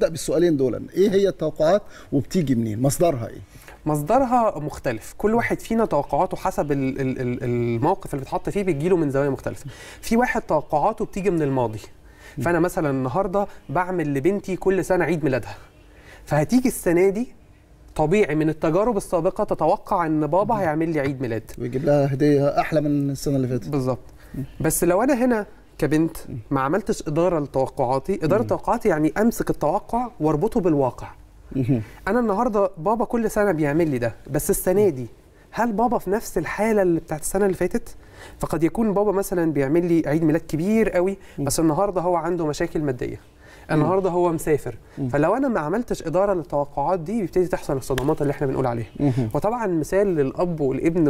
نبدا بالسؤالين دول ايه هي التوقعات وبتيجي منين مصدرها ايه مصدرها مختلف كل واحد فينا توقعاته حسب الموقف اللي بيتحط فيه بتجيله من زوايا مختلفه في واحد توقعاته بتيجي من الماضي فانا مثلا النهارده بعمل لبنتي كل سنه عيد ميلادها فهتيجي السنه دي طبيعي من التجارب السابقه تتوقع ان بابا هيعمل لي عيد ميلاد ويجيب لها هديه احلى من السنه اللي فاتت بالظبط بس لو انا هنا كبنت ما عملتش اداره لتوقعاتي اداره توقعاتي يعني امسك التوقع واربطه بالواقع انا النهارده بابا كل سنه بيعمل لي ده بس السنه دي هل بابا في نفس الحاله اللي بتاعت السنه اللي فاتت فقد يكون بابا مثلا بيعمل لي عيد ميلاد كبير قوي بس النهارده هو عنده مشاكل ماديه النهارده هو مسافر فلو انا ما عملتش اداره للتوقعات دي بيبتدي تحصل الصدمات اللي احنا بنقول عليها وطبعا مثال للاب والابن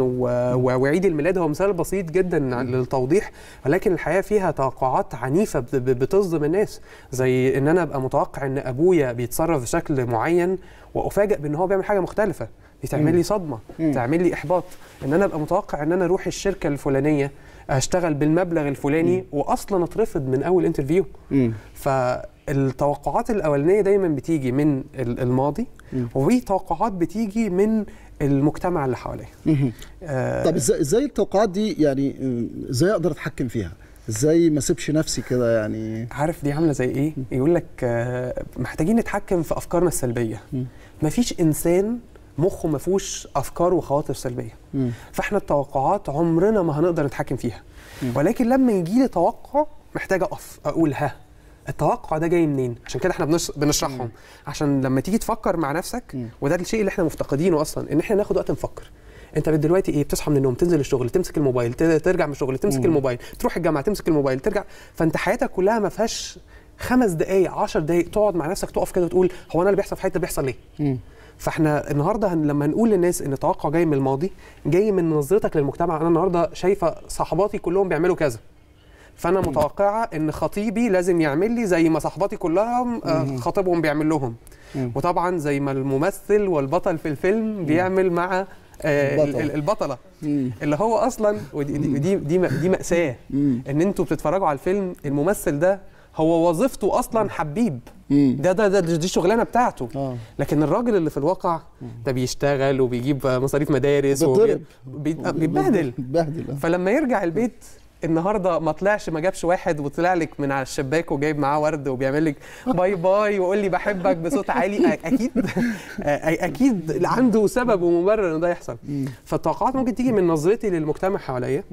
وعيد الميلاد هو مثال بسيط جدا للتوضيح ولكن الحياه فيها توقعات عنيفه بتصدم الناس زي ان انا ابقى متوقع ان ابويا بيتصرف بشكل معين وافاجئ بان هو بيعمل حاجه مختلفه دي تعمل لي صدمه تعمل لي احباط ان انا ابقى متوقع ان انا اروح الشركه الفلانيه هشتغل بالمبلغ الفلاني مم. واصلا اترفض من اول انترفيو فالتوقعات الاولانيه دايما بتيجي من الماضي وفي توقعات بتيجي من المجتمع اللي حواليا آه طب ازاي ازاي التوقعات دي يعني آه، ازاي اقدر اتحكم فيها ازاي ما اسيبش نفسي كده يعني عارف دي عامله زي ايه يقول لك آه محتاجين نتحكم في افكارنا السلبيه مفيش انسان مخه ما فيهوش افكار وخواطر سلبيه فاحنا التوقعات عمرنا ما هنقدر نتحكم فيها ولكن لما يجي لي توقع محتاج اقف اقول ها التوقع ده جاي منين عشان كده احنا بنش... بنشرحهم عشان لما تيجي تفكر مع نفسك وده الشيء اللي احنا مفتقدينه اصلا ان احنا ناخد وقت نفكر انت دلوقتي ايه بتصحى من النوم تنزل الشغل تمسك الموبايل ترجع من الشغل تمسك مم. الموبايل تروح الجامعه تمسك الموبايل ترجع فانت حياتك كلها ما فيهاش خمس دقائق 10 دقائق تقعد مع نفسك تقف كده وتقول هو انا اللي بيحصل في حياتي بيحصل ليه؟ مم. فاحنا النهارده لما نقول للناس ان التوقع جاي من الماضي جاي من نظرتك للمجتمع انا النهارده شايفه صحباتي كلهم بيعملوا كذا فانا متوقعه ان خطيبي لازم يعمل لي زي ما صحباتي كلها آه، خطيبهم بيعمل لهم وطبعا زي ما الممثل والبطل في الفيلم بيعمل مع آه، البطل. البطله اللي هو اصلا ودي دي دي, دي ماساه ان انتوا بتتفرجوا على الفيلم الممثل ده هو وظيفته اصلا حبيب ده ده, ده دي الشغلانه بتاعته آه. لكن الراجل اللي في الواقع ده بيشتغل وبيجيب مصاريف مدارس وبيتضرب آه، بيتبهدل بيتبهدل آه. فلما يرجع البيت النهارده ما طلعش ما جابش واحد وطلع لك من على الشباك وجايب معاه ورد وبيعمل لك باي باي ويقول لي بحبك بصوت عالي اكيد اكيد عنده سبب ومبرر ان ده يحصل فالتوقعات ممكن تيجي من نظرتي للمجتمع حواليا